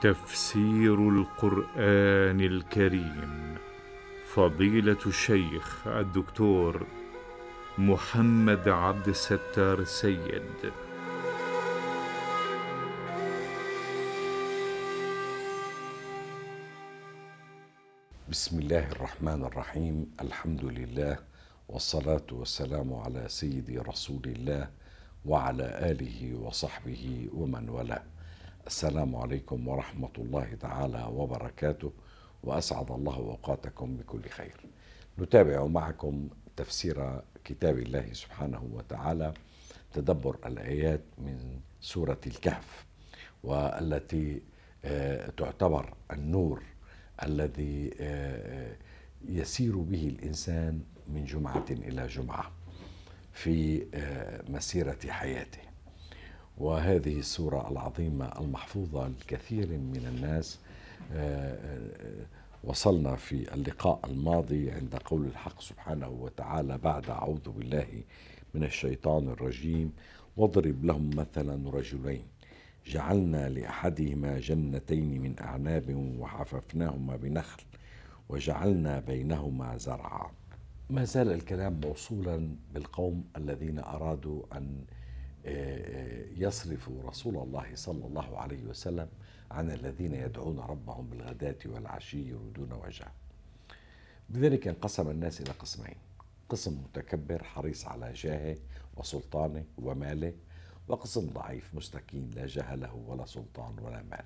تفسير القرآن الكريم فضيلة الشيخ الدكتور محمد عبد الستار السيد بسم الله الرحمن الرحيم الحمد لله والصلاة والسلام على سيدي رسول الله وعلى آله وصحبه ومن والاه السلام عليكم ورحمة الله تعالى وبركاته وأسعد الله أوقاتكم بكل خير نتابع معكم تفسير كتاب الله سبحانه وتعالى تدبر الآيات من سورة الكهف والتي آه، تعتبر النور الذي آه، آه، يسير به الإنسان من جمعة إلى جمعة في مسيرة حياته وهذه السورة العظيمة المحفوظة لكثير من الناس آه، آه، وصلنا في اللقاء الماضي عند قول الحق سبحانه وتعالى بعد أعوذ بالله من الشيطان الرجيم واضرب لهم مثلا رجلين جعلنا لأحدهما جنتين من أعناب وحففناهما بنخل وجعلنا بينهما زرعا ما زال الكلام موصولا بالقوم الذين أرادوا أن آه، آه، يصرف رسول الله صلى الله عليه وسلم عن الذين يدعون ربهم بالغداة والعشي يريدون وجهه بذلك انقسم الناس إلى قسمين قسم متكبر حريص على جاهه وسلطانه وماله وقسم ضعيف مستكين لا جاه له ولا سلطان ولا مال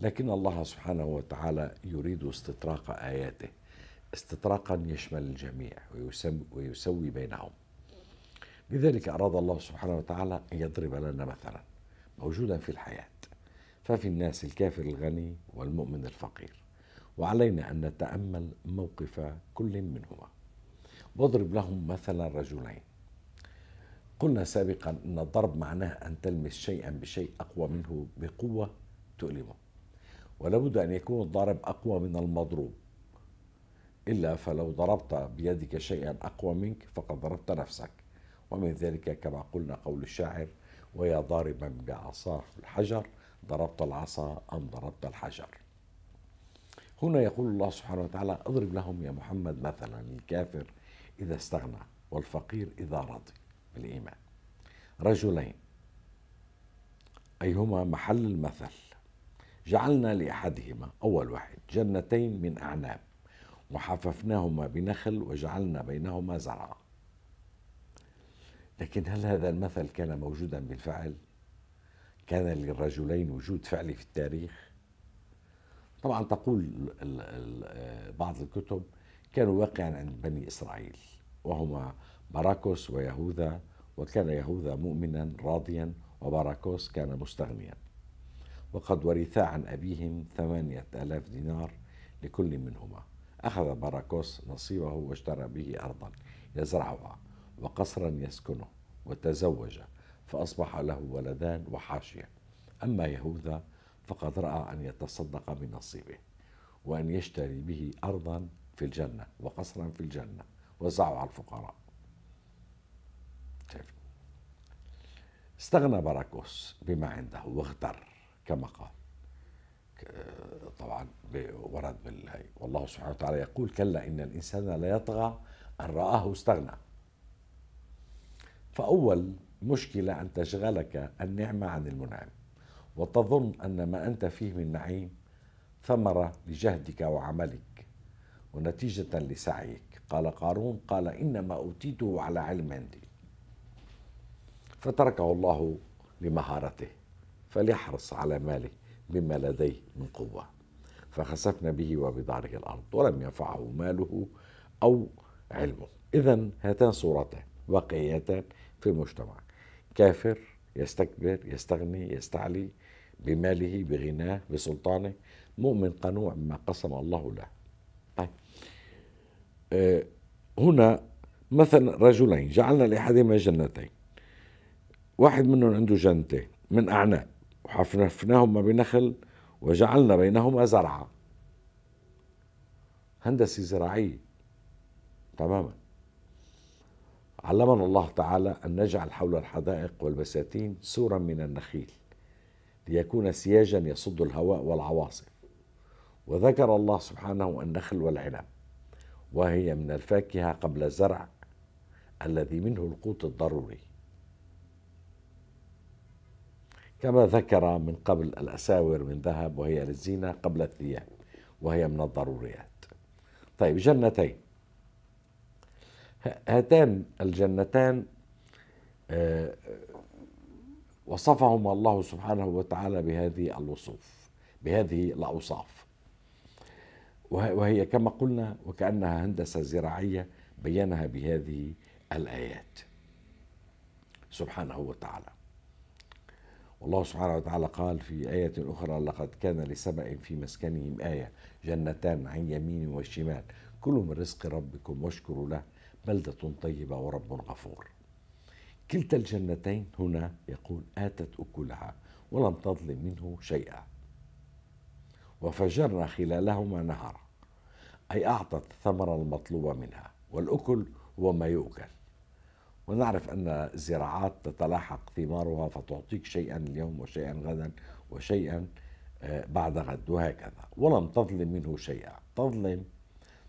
لكن الله سبحانه وتعالى يريد استطراق آياته استطراقا يشمل الجميع ويسوي بينهم لذلك أراد الله سبحانه وتعالى أن يضرب لنا مثلا موجودا في الحياة ففي الناس الكافر الغني والمؤمن الفقير وعلينا أن نتأمل موقف كل منهما واضرب لهم مثلا رجلين قلنا سابقا أن الضرب معناه أن تلمس شيئا بشيء أقوى منه بقوة تؤلمه ولابد أن يكون الضارب أقوى من المضروب إلا فلو ضربت بيدك شيئا أقوى منك فقد ضربت نفسك ومن ذلك كما قلنا قول الشاعر ويا ضاربا بعصاه الحجر ضربت العصا أم ضربت الحجر هنا يقول الله سبحانه وتعالى اضرب لهم يا محمد مثلا الكافر إذا استغنى والفقير إذا رضي بالإيمان رجلين أيهما محل المثل جعلنا لأحدهما أول واحد جنتين من أعناب وحففناهما بنخل وجعلنا بينهما زرعا لكن هل هذا المثل كان موجودا بالفعل كان للرجلين وجود فعلي في التاريخ طبعا تقول آه، بعض الكتب كانوا واقعا عند بني اسرائيل وهما باراكوس ويهوذا وكان يهوذا مؤمنا راضيا وباراكوس كان مستغنيا وقد ورثا عن أبيهم ثمانية ألاف دينار لكل منهما أخذ باراكوس نصيبه واشترى به أرضا يزرعها وقصرا يسكنه وتزوج فأصبح له ولدان وحاشية أما يهوذا فقد رأى أن يتصدق بنصيبه وأن يشتري به أرضا في الجنة وقصرا في الجنة وزعه على الفقراء استغنى باراكوس بما عنده واغتر كما قال طبعا ورد بالله والله سبحانه وتعالى يقول كلا إن الإنسان لا يطغى أن رآه استغنى فأول مشكلة أن تشغلك النعمة عن المنعم وتظن أن ما أنت فيه من نعيم ثمرة لجهدك وعملك ونتيجة لسعيك قال قارون قال إنما أوتيته على علم عندي فتركه الله لمهارته فليحرص على ماله بما لديه من قوة فخسفنا به وبداره الأرض ولم ينفعه ماله أو علمه إذا هاتان صورتان واقعيتان في المجتمع كافر يستكبر يستغني يستعلي بماله بغناه بسلطانه مؤمن قنوع بما قسم الله له طيب آه، هنا مثلا رجلين جعلنا لأحدهما جنتين واحد منهم عنده جنتين من أعناب وحفنفناهما بنخل وجعلنا بينهما زرعا هندسة زراعية تماما علمنا الله تعالى أن نجعل حول الحدائق والبساتين سورا من النخيل ليكون سياجا يصد الهواء والعواصف وذكر الله سبحانه النخل والعنب وهي من الفاكهة قبل الزرع الذي منه القوت الضروري كما ذكر من قبل الأساور من ذهب وهي للزينة قبل الثياب وهي من الضروريات طيب جنتين هاتان الجنتان آه، وصفهما الله سبحانه وتعالى بهذه الوصوف بهذه الاوصاف وهي كما قلنا وكانها هندسه زراعيه بينها بهذه الايات سبحانه وتعالى والله سبحانه وتعالى قال في آية أخرى لقد كان لسبأ في مسكنهم آية جنتان عن يمين وشمال كلوا من رزق ربكم واشكروا له بلدة طيبة ورب غفور كلتا الجنتين هنا يقول آتت أكلها ولم تظلم منه شيئا وفجرنا خلالهما نهرا أي أعطت الثمرة المطلوبة منها والأكل هو ما يؤكل ونعرف أن الزراعات تتلاحق ثمارها فتعطيك شيئا اليوم وشيئا غدا وشيئا آه، بعد غد وهكذا ولم تظلم منه شيئا تظلم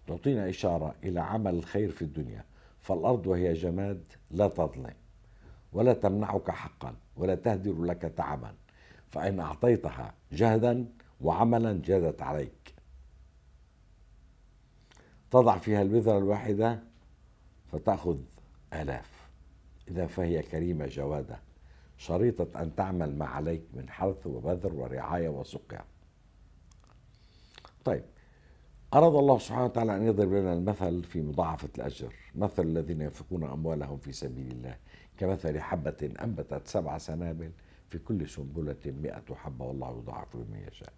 تعطينا إشارة إلى عمل الخير في الدنيا فالأرض وهي جماد لا تظلم ولا تمنعك حقا ولا تهدر لك تعبا فإن أعطيتها جهدا وعملا جادت عليك تضع فيها البذرة الواحدة فتأخذ آلاف إذا فهي كريمة جوادة شريطة أن تعمل ما عليك من حرث وبذر ورعاية وسقيا طيب أراد الله سبحانه وتعالى أن يضرب لنا المثل في مضاعفة الأجر مثل الذين ينفقون أموالهم في سبيل الله كمثل حبة أنبتت سبع سنابل في كل سنبلة مئة حبة والله يضاعف لمن يشاء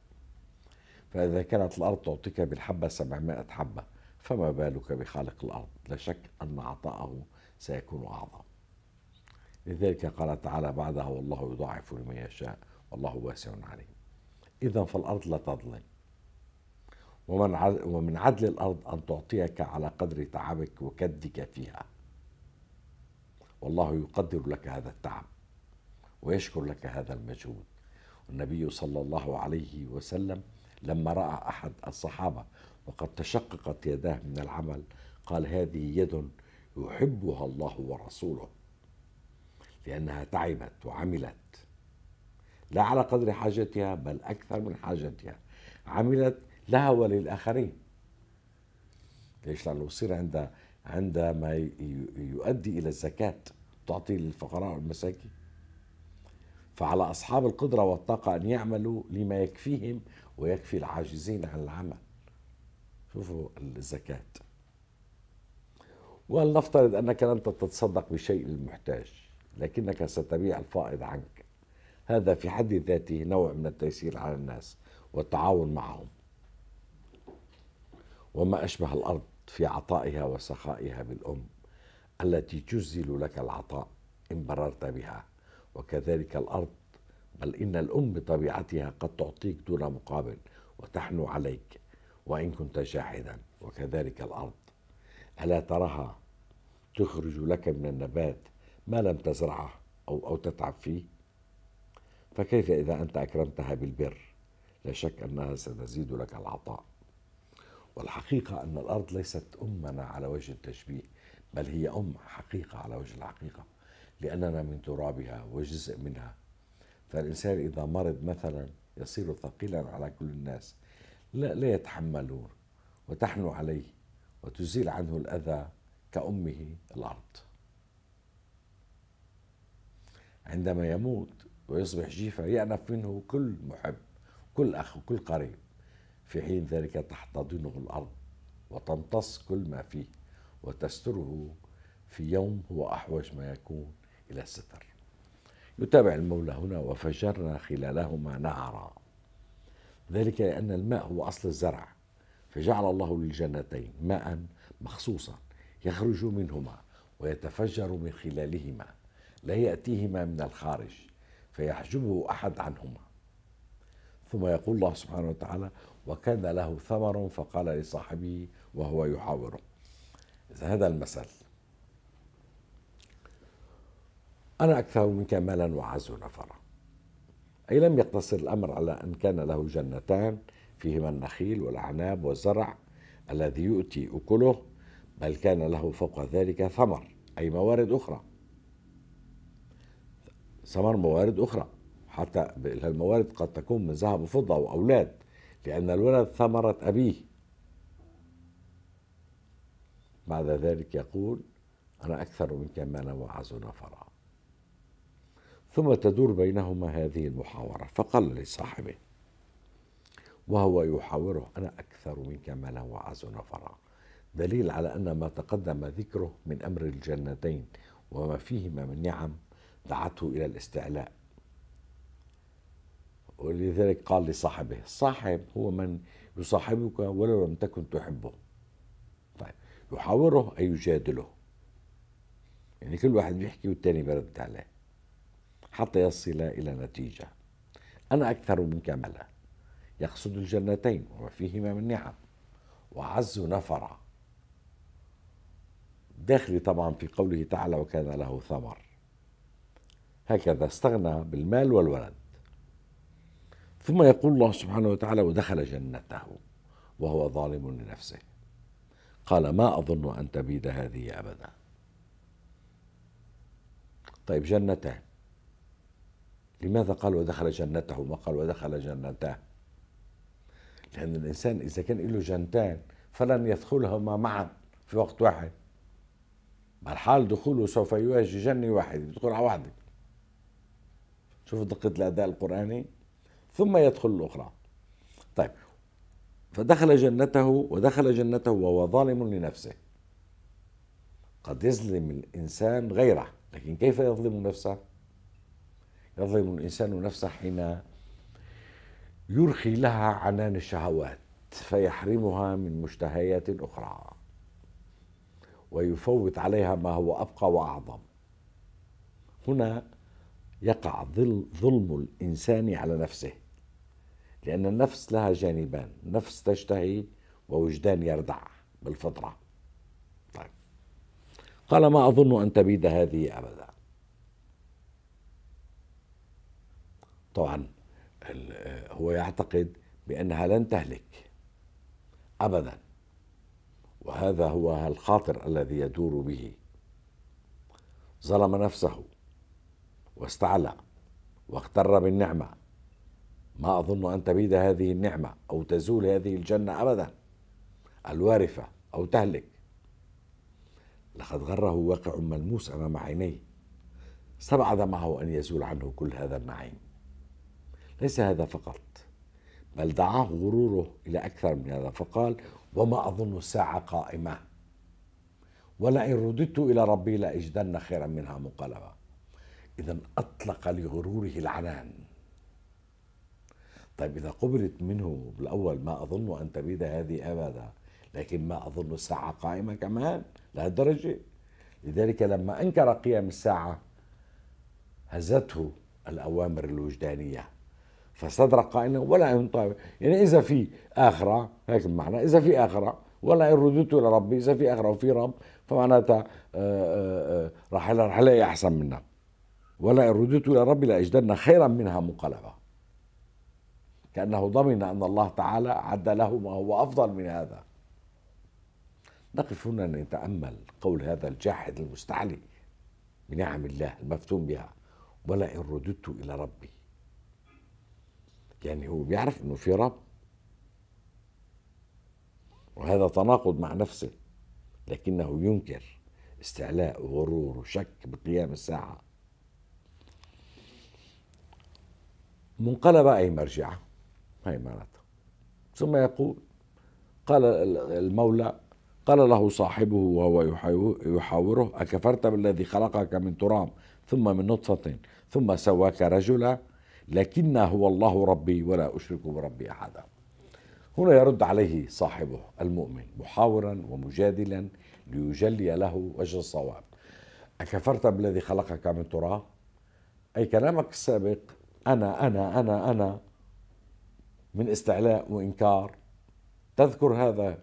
فإذا كانت الأرض تعطيك بالحبة سبعمائة حبة فما بالك بخالق الأرض لا شك أن عطاءه سيكون أعظم لذلك قال تعالى بعدها والله يضاعف لمن يشاء والله واسع عليم إذا فالأرض لا تظلم ومن ومن عدل الأرض أن تعطيك على قدر تعبك وكدك فيها والله يقدر لك هذا التعب ويشكر لك هذا المجهود والنبي صلى الله عليه وسلم لما رأى أحد الصحابة وقد تشققت يداه من العمل قال هذه يد يحبها الله ورسوله لأنها تعبت وعملت لا على قدر حاجتها بل أكثر من حاجتها عملت لها وللآخرين ليش لأنه يصير عندها عندها ما يؤدي إلى الزكاة تعطي للفقراء والمساكين فعلى أصحاب القدرة والطاقة أن يعملوا لما يكفيهم ويكفي العاجزين عن العمل شوفوا الزكاة ولنفترض أنك لن تتصدق بشيء للمحتاج لكنك ستبيع الفائض عنك هذا في حد ذاته نوع من التيسير على الناس والتعاون معهم وما أشبه الأرض في عطائها وسخائها بالأم التي تجزل لك العطاء إن بررت بها وكذلك الأرض بل إن الأم بطبيعتها قد تعطيك دون مقابل وتحنو عليك وإن كنت جاحدا وكذلك الأرض ألا تراها تخرج لك من النبات ما لم تزرعه أو, أو تتعب فيه فكيف إذا أنت أكرمتها بالبر لا شك أنها ستزيد لك العطاء والحقيقة أن الأرض ليست أمنا على وجه التشبيه بل هي أم حقيقة على وجه الحقيقة لأننا من ترابها وجزء منها فالإنسان إذا مرض مثلا يصير ثقيلا على كل الناس لا, لا يتحملون وتحنو عليه وتزيل عنه الأذى كأمه الأرض عندما يموت ويصبح جيفة يأنف منه كل محب كل أخ وكل قريب في حين ذلك تحتضنه الأرض وتمتص كل ما فيه وتستره في يوم هو أحوج ما يكون إلى الستر يتابع المولى هنا وفجرنا خلالهما نهرا ذلك لأن الماء هو أصل الزرع فجعل الله للجنتين ماء مخصوصا يخرج منهما ويتفجر من خلالهما لا يأتيهما من الخارج فيحجبه أحد عنهما ثم يقول الله سبحانه وتعالى وكان له ثمر فقال لصاحبه وهو يحاوره إذا هذا المثل أنا أكثر منك مالا وعز نفرا أي لم يقتصر الأمر على أن كان له جنتان فيهما النخيل والأعناب والزرع الذي يؤتي أكله بل كان له فوق ذلك ثمر أي موارد أخرى ثمر موارد أخرى حتى الموارد قد تكون من ذهب وفضة وأولاد لأن الولد ثمرة أبيه بعد ذلك يقول أنا أكثر منك مالا وأعز نفرا ثم تدور بينهما هذه المحاورة فقال لصاحبه وهو يحاوره أنا أكثر منك مالا وأعز نفرا دليل على أن ما تقدم ذكره من أمر الجنتين وما فيهما من نعم دعته إلى الاستعلاء ولذلك قال لصاحبه الصاحب هو من يصاحبك ولو لم تكن تحبه طيب يحاوره أي يجادله يعني كل واحد بيحكي والتاني برد عليه حتى يصل إلى نتيجة أنا أكثر منك ملا يقصد الجنتين وما فيهما من نعم وعز نفرا داخلي طبعا في قوله تعالى وكان له ثمر هكذا استغنى بالمال والولد ثم يقول الله سبحانه وتعالى ودخل جنته وهو ظالم لنفسه قال ما أظن أن تبيد هذه أبدا طيب جنتان لماذا قال ودخل جنته ما قال ودخل جنتاه لأن الإنسان إذا كان له جنتان فلن يدخلهما معا في وقت واحد بل دخوله سوف يواجه جنة واحدة يدخل على واحدة شوف دقة الأداء القرآني ثم يدخل الأخرى طيب فدخل جنته ودخل جنته وهو ظالم لنفسه قد يظلم الإنسان غيره لكن كيف يظلم نفسه يظلم الإنسان نفسه حين يرخي لها عنان الشهوات فيحرمها من مشتهيات أخرى ويفوت عليها ما هو أبقى وأعظم هنا يقع ظلم الإنسان على نفسه لأن النفس لها جانبان نفس تشتهي ووجدان يردع بالفطرة طيب قال ما أظن أن تبيد هذه أبدا طبعا هو يعتقد بأنها لن تهلك أبدا وهذا هو الخاطر الذي يدور به ظلم نفسه واستعلى واغتر بالنعمه ما أظن أن تبيد هذه النعمة أو تزول هذه الجنة أبدا الوارفة أو تهلك لقد غره واقع ملموس أمام عينيه استبعد معه أن يزول عنه كل هذا النعيم ليس هذا فقط بل دعاه غروره إلى أكثر من هذا فقال وما أظن الساعة قائمة ولئن رددت إلى ربي لأجدن خيرا منها منقلبا إذا أطلق لغروره العنان طيب إذا قبلت منه بالأول ما أظن أن تبيد هذه أبدا لكن ما أظن الساعة قائمة كمان لهالدرجة لذلك لما أنكر قيام الساعة هزته الأوامر الوجدانية فصدر قائلا ولا إن طيب يعني إذا في آخرة هيك المعنى إذا في آخرة ولا إن رددت إلى ربي إذا في آخرة وفي رب فمعناتها راح آه، آه، آه، رح أحسن منها ولا إن رددت إلى ربي لأجدن خيرا منها مقلبة كأنه ضمن أن الله تعالى عد له ما هو أفضل من هذا نقف هنا نتأمل قول هذا الجاحد المستعلي بنعم الله المفتون بها ولئن رددت إلى ربي يعني هو بيعرف أنه في رب وهذا تناقض مع نفسه لكنه ينكر استعلاء وغرور وشك بقيام الساعة منقلبة أي مرجعة هيمنته ثم يقول قال المولى قال له صاحبه وهو يحاوره أكفرت بالذي خلقك من تراب ثم من نطفة ثم سواك رجلا لكن هو الله ربي ولا أشرك بربي أحدا هنا يرد عليه صاحبه المؤمن محاورا ومجادلا ليجلي له وجه الصواب أكفرت بالذي خلقك من تراب أي كلامك السابق أنا أنا أنا أنا من استعلاء وإنكار تذكر هذا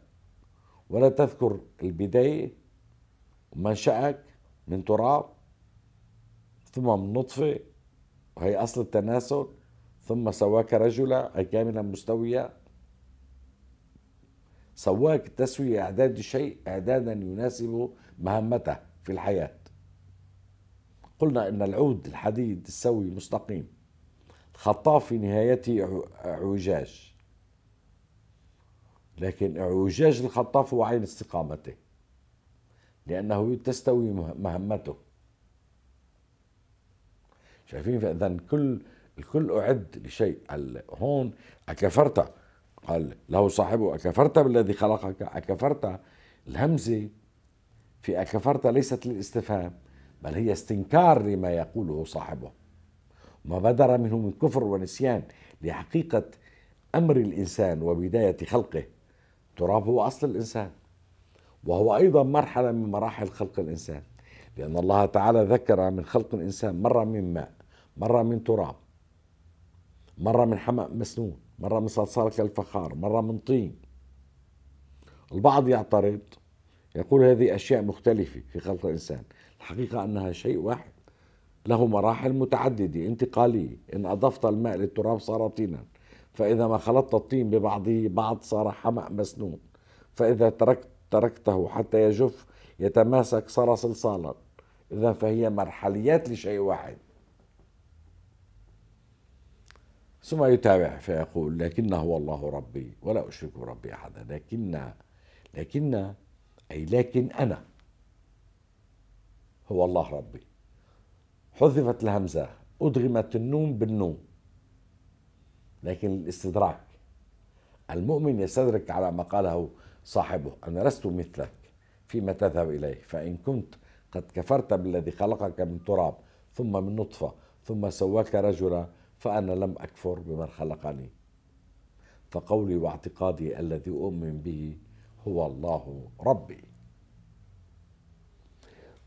ولا تذكر البداية منشأك من تراب ثم من نطفة وهي أصل التناسل ثم سواك رجلا أي كاملا مستويا سواك التسوية إعداد شيء إعدادا يناسب مهمته في الحياة قلنا إن العود الحديد السوي مستقيم خطاه في نهايته اعوجاج لكن اعوجاج الخطاف هو عين استقامته لأنه تستوي مهمته شايفين فإذا كل الكل أعد لشيء هون أكفرت قال له صاحبه أكفرت بالذي خلقك أكفرت الهمزة في أكفرت ليست للاستفهام بل هي استنكار لما يقوله صاحبه ما بدر منه من كفر ونسيان لحقيقة أمر الإنسان وبداية خلقه تراب هو أصل الإنسان وهو أيضا مرحلة من مراحل خلق الإنسان لأن الله تعالى ذكر من خلق الإنسان مرة من ماء مرة من تراب مرة من حمأ مسنون مرة من صلصال كالفخار مرة من طين البعض يعترض يقول هذه أشياء مختلفة في خلق الإنسان الحقيقة أنها شيء واحد له مراحل متعددة انتقالية إن أضفت الماء للتراب صار طينا فإذا ما خلطت الطين ببعضه بعض صار حمأ مسنون فإذا تركت تركته حتى يجف يتماسك صار صلصالا إذا فهي مرحليات لشيء واحد ثم يتابع فيقول لكن هو الله ربي ولا أشرك بربي أحدا لكن لكن أي لكن أنا هو الله ربي حذفت الهمزة أدغمت النون بالنون لكن الاستدراك المؤمن يستدرك على ما قاله صاحبه أنا لست مثلك فيما تذهب إليه فإن كنت قد كفرت بالذي خلقك من تراب ثم من نطفة ثم سواك رجلا فأنا لم أكفر بمن خلقني فقولي واعتقادي الذي أؤمن به هو الله ربي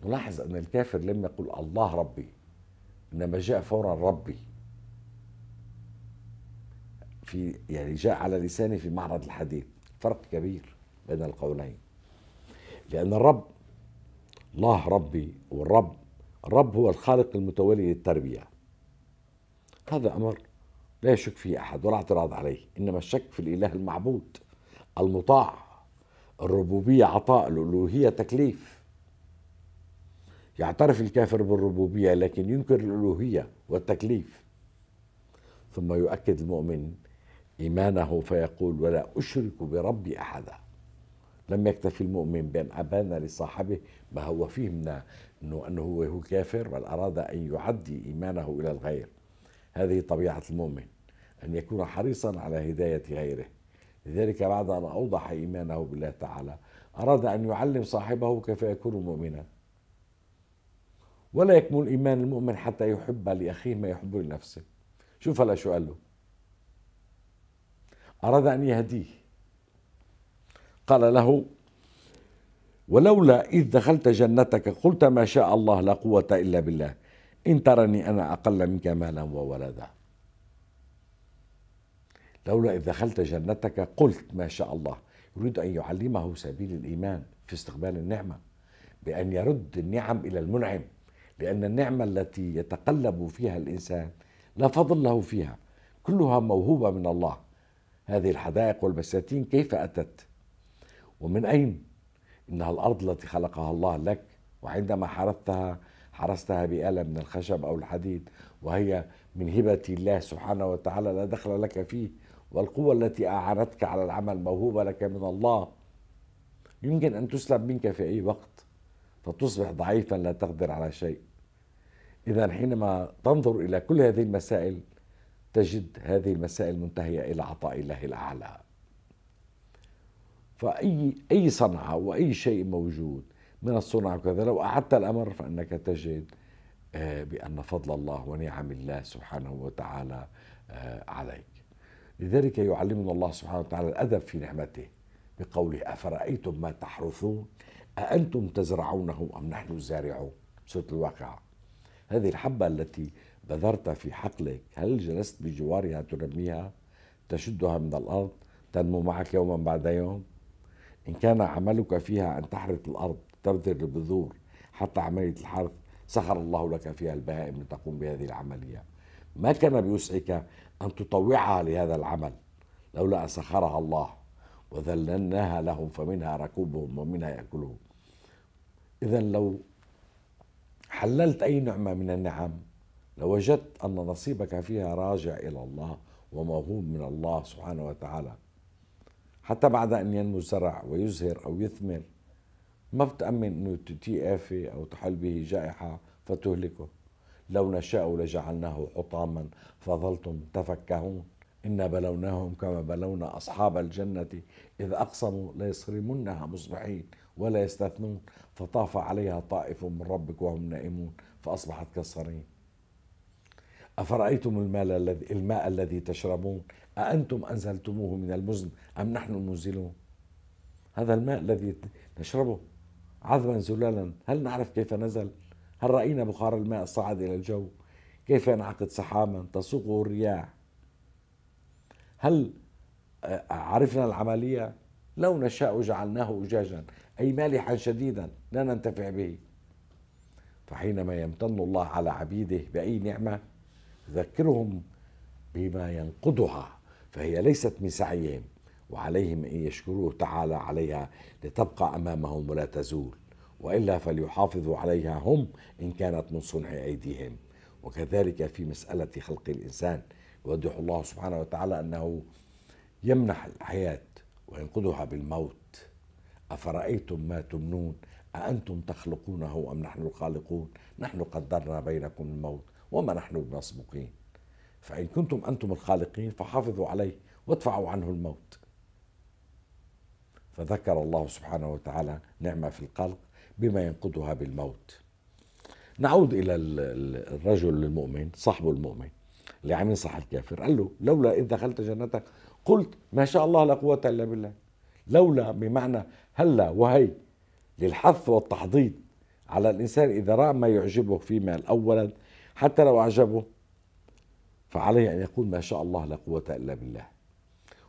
نلاحظ أن الكافر لم يقل الله ربي إنما جاء فورا ربي في يعني جاء على لساني في معرض الحديث فرق كبير بين القولين لأن الرب الله ربي والرب الرب هو الخالق المتولي للتربية هذا أمر لا يشك فيه أحد ولا اعتراض عليه إنما الشك في الإله المعبود المطاع الربوبية عطاء الألوهية تكليف يعترف الكافر بالربوبيه لكن ينكر الالوهيه والتكليف ثم يؤكد المؤمن ايمانه فيقول ولا اشرك بربي احدا لم يكتفي المؤمن بان ابان لصاحبه ما هو فيه من انه انه هو, هو كافر بل اراد ان يعدي ايمانه الى الغير هذه طبيعه المؤمن ان يكون حريصا على هدايه غيره لذلك بعد ان اوضح ايمانه بالله تعالى اراد ان يعلم صاحبه كيف يكون مؤمنا ولا يكمل إيمان المؤمن حتى يحب لأخيه ما يحب لنفسه شوف هلا شو قال له أراد أن يهديه قال له ولولا إذ دخلت جنتك قلت ما شاء الله لا قوة إلا بالله إن ترني أنا أقل منك مالا وولدا لولا إذ دخلت جنتك قلت ما شاء الله يريد أن يعلمه سبيل الإيمان في استقبال النعمة بأن يرد النعم إلى المنعم لأن النعمة التي يتقلب فيها الإنسان لا فضل له فيها كلها موهوبة من الله هذه الحدائق والبساتين كيف أتت ومن أين إنها الأرض التي خلقها الله لك وعندما حرثتها حرستها بآلة من الخشب أو الحديد وهي من هبة الله سبحانه وتعالى لا دخل لك فيه والقوة التي أعانتك على العمل موهوبة لك من الله يمكن أن تسلب منك في أي وقت فتصبح ضعيفا لا تقدر على شيء إذا حينما تنظر إلى كل هذه المسائل تجد هذه المسائل منتهية إلى عطاء الله الأعلى فأي أي صنعة وأي شيء موجود من الصنع وكذا لو أعدت الأمر فإنك تجد آه، بأن فضل الله ونعم الله سبحانه وتعالى آه، عليك لذلك يعلمنا الله سبحانه وتعالى الأدب في نعمته بقوله أفرأيتم ما تحرثون أأنتم تزرعونه أم نحن الزارعون سورة الواقعة هذه الحبة التي بذرتها في حقلك هل جلست بجوارها ترميها تشدها من الأرض تنمو معك يوما بعد يوم إن كان عملك فيها أن تحرث الأرض تبذر البذور حتى عملية الحرث سخر الله لك فيها البهائم لتقوم بهذه العملية ما كان بوسعك أن تطوعها لهذا العمل لولا أن سخرها الله وذللناها لهم فمنها ركوبهم ومنها يأكلون إذا لو حللت أي نعمة من النعم لوجدت أن نصيبك فيها راجع إلى الله وموهوب من الله سبحانه وتعالى حتى بعد أن ينمو الزرع ويزهر أو يثمر ما بتأمن أنه تتي آفة أو تحل به جائحة فتهلكه لو نشاء لجعلناه حطاما فظلتم تفكهون إنا بلوناهم كما بلونا أصحاب الجنة إذ أقسموا ليصرمنها مصبحين ولا يستثنون فطاف عليها طائف من ربك وهم نائمون فأصبحت كالصريم أفرأيتم المال الذي الماء الذي تشربون أأنتم أنزلتموه من المزن أم نحن المنزلون هذا الماء الذي نشربه عذبا زلالا هل نعرف كيف نزل هل رأينا بخار الماء صعد إلى الجو كيف ينعقد سحابا تسوقه الرياح هل آه، عرفنا العملية؟ لو نشاء جعلناه أجاجا أي مالحا شديدا لا ننتفع به فحينما يمتن الله على عبيده بأي نعمة يذكرهم بما ينقضها فهي ليست من سعيهم وعليهم أن يشكروه تعالى عليها لتبقى أمامهم ولا تزول وإلا فليحافظوا عليها هم إن كانت من صنع أيديهم وكذلك في مسألة خلق الإنسان يوضح الله سبحانه وتعالى أنه يمنح الحياة وينقذها بالموت أفرأيتم ما تمنون أأنتم تخلقونه أم نحن الخالقون نحن قدرنا بينكم الموت وما نحن بمسبوقين فإن كنتم أنتم الخالقين فحافظوا عليه وادفعوا عنه الموت فذكر الله سبحانه وتعالى نعمة في القلق بما ينقذها بالموت نعود إلى الرجل المؤمن صاحب المؤمن اللي عم ينصح الكافر قال له لولا إذ دخلت جنتك قلت ما شاء الله لا قوة إلا بالله لولا بمعنى هلا وهي للحث والتحضيض على الإنسان إذا رأى ما يعجبه في مال أولا حتى لو أعجبه فعليه أن يقول ما شاء الله لا قوة إلا بالله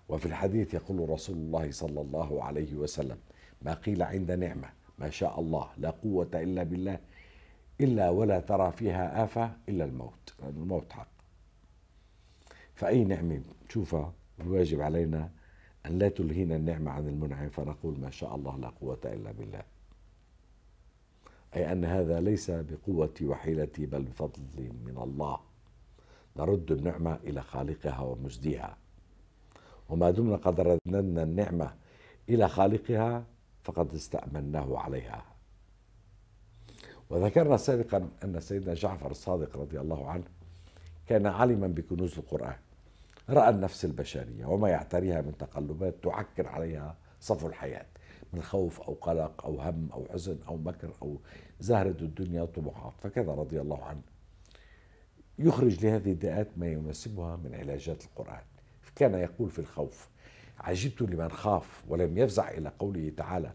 وفي الحديث يقول رسول الله صلى الله عليه وسلم ما قيل عند نعمة ما شاء الله لا قوة إلا بالله إلا ولا ترى فيها آفة إلا الموت الموت حق فأي نعمة تشوفها الواجب علينا أن لا تلهينا النعمة عن المنعم فنقول ما شاء الله لا قوة إلا بالله أي أن هذا ليس بقوتي وحيلتي بل بفضل من الله نرد النعمة إلى خالقها ومجديها وما دمنا قد رددنا النعمة إلى خالقها فقد استأمناه عليها وذكرنا سابقا أن سيدنا جعفر الصادق رضي الله عنه كان عالما بكنوز القرآن رأى النفس البشرية وما يعتريها من تقلبات تعكر عليها صفو الحياة من خوف أو قلق أو هم أو حزن أو مكر أو زهرة الدنيا طموحات فكذا رضي الله عنه يخرج لهذه الداءات ما يناسبها من علاجات القرآن كان يقول في الخوف عجبت لمن خاف ولم يفزع إلى قوله تعالى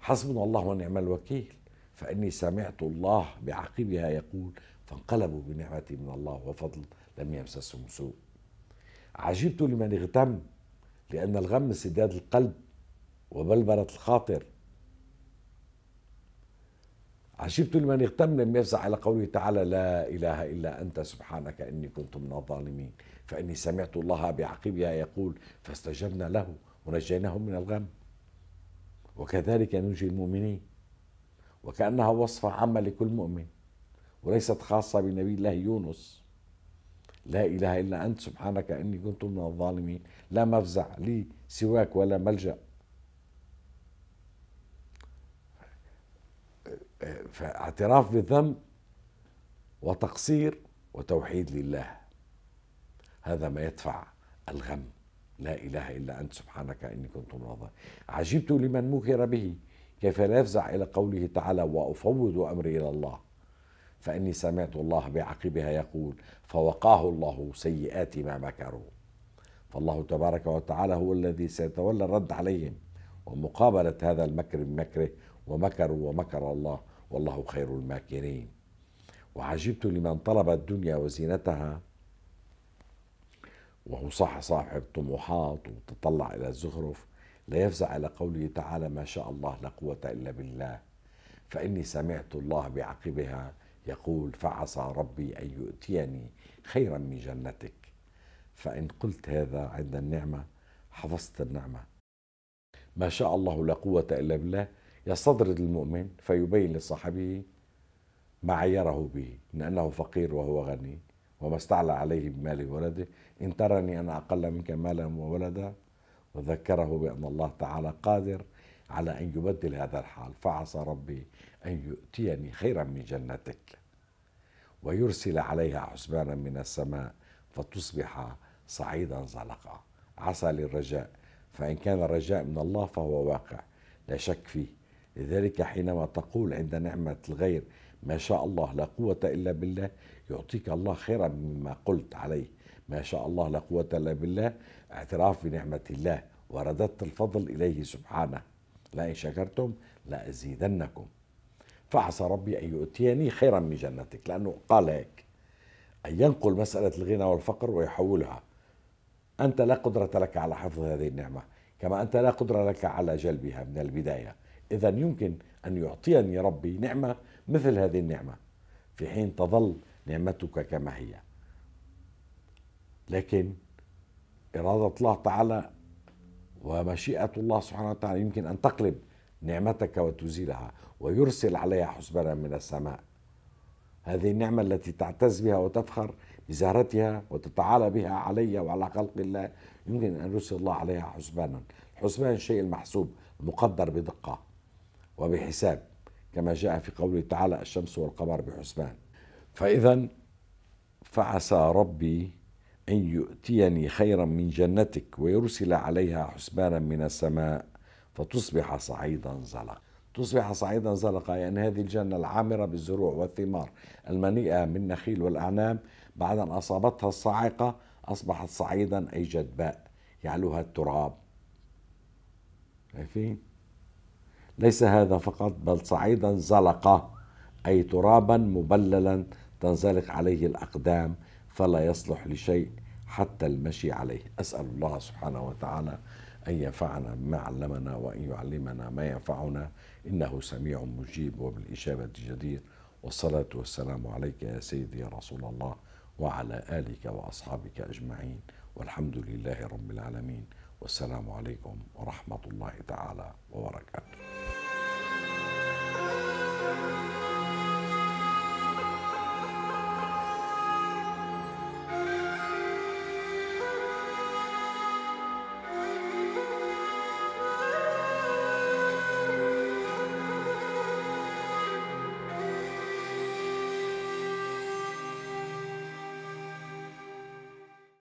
حسبنا الله ونعم الوكيل فإني سمعت الله بعقبها يقول فانقلبوا بنعمة من الله وفضل لم يمسسهم سوء عجبت لمن اغتم لأن الغم سداد القلب وبلبرة الخاطر عجبت لمن اغتم لم يفزع على قوله تعالى لا إله إلا أنت سبحانك إني كنت من الظالمين فإني سمعت الله بعقبها يقول فاستجبنا له ونجيناه من الغم وكذلك ننجي المؤمنين وكأنها وصفة عامة لكل مؤمن وليست خاصة بنبي الله يونس لا إله إلا أنت سبحانك إني كنت من الظالمين لا مفزع لي سواك ولا ملجأ فاعتراف بالذنب وتقصير وتوحيد لله هذا ما يدفع الغم لا إله إلا أنت سبحانك إني كنت من الظالمين عجبت لمن مكر به كيف لا يفزع إلى قوله تعالى وأفوض أمري إلى الله فاني سمعت الله بعقبها يقول فوقاه الله سيئات ما مكروا فالله تبارك وتعالى هو الذي سيتولى الرد عليهم ومقابله هذا المكر بمكره ومكروا ومكر الله والله خير الماكرين وعجبت لمن طلب الدنيا وزينتها وهو صح صاحب طموحات وتطلع إلى الزخرف لا يفزع إلى قوله تعالى ما شاء الله لا قوة إلا بالله فإني سمعت الله بعقبها يقول فعسى ربي أن يؤتيني خيرا من جنتك فإن قلت هذا عند النعمة حفظت النعمة ما شاء الله لا قوة إلا بالله يستطرد المؤمن فيبين لصاحبه ما عيره به من أنه فقير وهو غني وما استعلى عليه بمال ولده إن ترني أنا أقل منك مالا وولدا وذكره بأن الله تعالى قادر على أن يبدل هذا الحال فعسى ربي أن يؤتيني خيرا من جنتك ويرسل عليها حسبانا من السماء فتصبح صعيدا زلقا عسى للرجاء فإن كان الرجاء من الله فهو واقع لا شك فيه لذلك حينما تقول عند نعمة الغير ما شاء الله لا قوة إلا بالله يعطيك الله خيرا مما قلت عليه ما شاء الله لا قوة إلا بالله اعتراف بنعمة الله ورددت الفضل إليه سبحانه لئن شكرتم لأزيدنكم فعسى ربي أن يؤتيني خيرا من جنتك لأنه قال هيك أن ينقل مسألة الغنى والفقر ويحولها أنت لا قدرة لك على حفظ هذه النعمة كما أنت لا قدرة لك على جلبها من البداية إذا يمكن أن يعطيني ربي نعمة مثل هذه النعمة في حين تظل نعمتك كما هي لكن إرادة الله تعالى ومشيئة الله سبحانه وتعالى يمكن أن تقلب نعمتك وتزيلها ويرسل عليها حسبانا من السماء هذه النعمة التي تعتز بها وتفخر بزهرتها وتتعالى بها علي وعلى خلق الله يمكن أن يرسل الله عليها حسبانا الحسبان شيء المحسوب المقدر بدقة وبحساب كما جاء في قوله تعالى الشمس والقمر بحسبان فإذا فعسى ربي أن يؤتيني خيرا من جنتك ويرسل عليها حسبانا من السماء فتصبح صعيدا زلقا تصبح صعيدا زلقا يعني هذه الجنة العامرة بالزروع والثمار المنيئة من نخيل والأعنام بعد أن أصابتها الصاعقة أصبحت صعيدا أي جدباء يعلوها التراب شايفين ليس هذا فقط بل صعيدا زلقة أي ترابا مبللا تنزلق عليه الأقدام فلا يصلح لشيء حتى المشي عليه أسأل الله سبحانه وتعالى أن ينفعنا بما علمنا وأن يعلمنا ما ينفعنا إنه سميع مجيب وبالإجابة جدير والصلاة والسلام عليك يا سيدي يا رسول الله وعلى آلك وأصحابك أجمعين والحمد لله رب العالمين والسلام عليكم ورحمة الله تعالى وبركاته